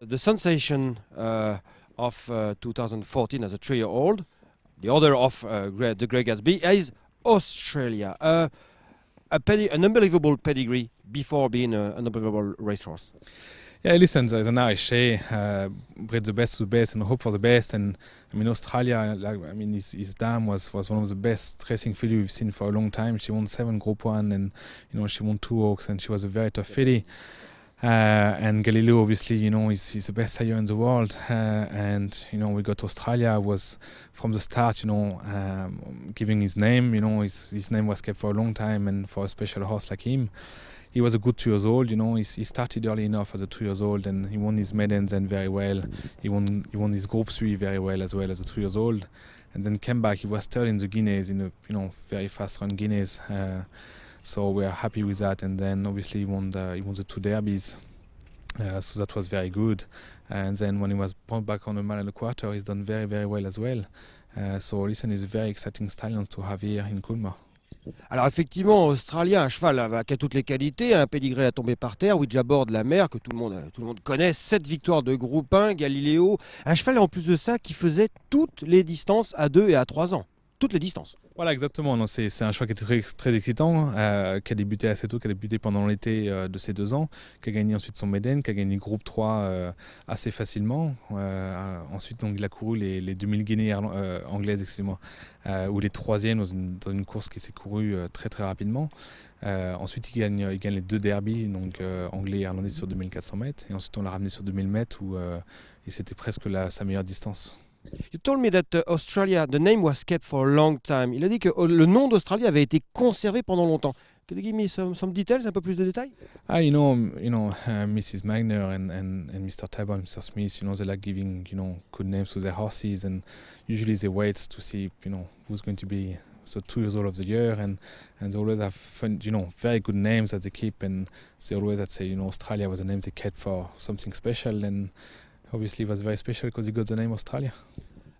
The sensation uh, of uh, 2014 as a three-year-old, the other of uh, the Grey Gatsby, is Australia. an unbelievable pedigree before being an unbelievable racehorse. Yeah, listen, there's an Irish say, uh, the best to the best and hope for the best. And I mean, Australia, like, I mean, his, his dam was, was one of the best racing filly we've seen for a long time. She won seven Group One, and you know she won two Oaks, and she was a very tough filly. Uh, and Galileo, obviously, you know, is, is the best sailor in the world. Uh, and you know, we got to Australia was from the start, you know, um, giving his name. You know, his his name was kept for a long time, and for a special horse like him he was a good two years old. You know, he, he, started early enough as a two years old, and he won his maidens then very well. He won he won his group three very well as well as a two years old, and then came back. He was third in the Guineas in a you know very fast run Guineas. Uh, So we are happy with that. And then obviously he won the he won the two derbies. Uh, so that was very good. And then when he was brought back on the mile and a quarter, he's done very, very well as well. Uh, so listen, is a very exciting stallion to have here in Kulma. Alors effectivement, Australien, un cheval qui a toutes les qualités, un pédigré à tomber par terre, Ouija Board, la mer, que tout le, monde, tout le monde connaît, 7 victoires de groupe 1, Galiléo. un cheval en plus de ça qui faisait toutes les distances à 2 et à 3 ans toutes les distances. Voilà, exactement. c'est, un choix qui était très, excitant, euh, qui a débuté assez tôt, qui a débuté pendant l'été euh, de ses deux ans, qui a gagné ensuite son Méden, qui a gagné groupe 3 euh, assez facilement. ensuite, donc, il a couru les, 2000 guinées anglaises, excusez-moi, ou les troisièmes dans une, dans une course qui s'est courue très très rapidement. ensuite, il gagne, il gagne les deux derbies, donc anglais et irlandais sur 2400 mètres. Et ensuite, on l'a ramené sur 2000 mètres où c'était presque sa meilleure distance. You told me that uh, Australia, the name was kept for a long time. Il a dit que oh, le nom d'Australie avait été conservé pendant longtemps. Could you give me some, some details, un peu plus de détails? Ah, you know, you know, Mrs. Magner and, and, and Mr. Tebbs and Mr. Smith, you know, they like giving, you know, good names to their horses, and usually they wait to see, you know, who's going to be the two years old of the year, and and they always have, fun, you know, very good names that they keep, and they always say, you know, Australia was a name they kept for something special, and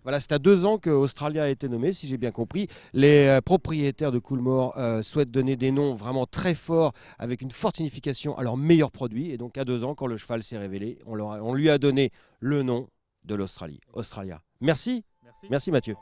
voilà, c'est à deux ans que Australia a été nommée, si j'ai bien compris. Les euh, propriétaires de Coolmore euh, souhaitent donner des noms vraiment très forts, avec une forte signification à leurs meilleurs produits. Et donc, à deux ans, quand le cheval s'est révélé, on, lui a donné le nom de l'Australie, Australia. Merci, Merci Mathieu.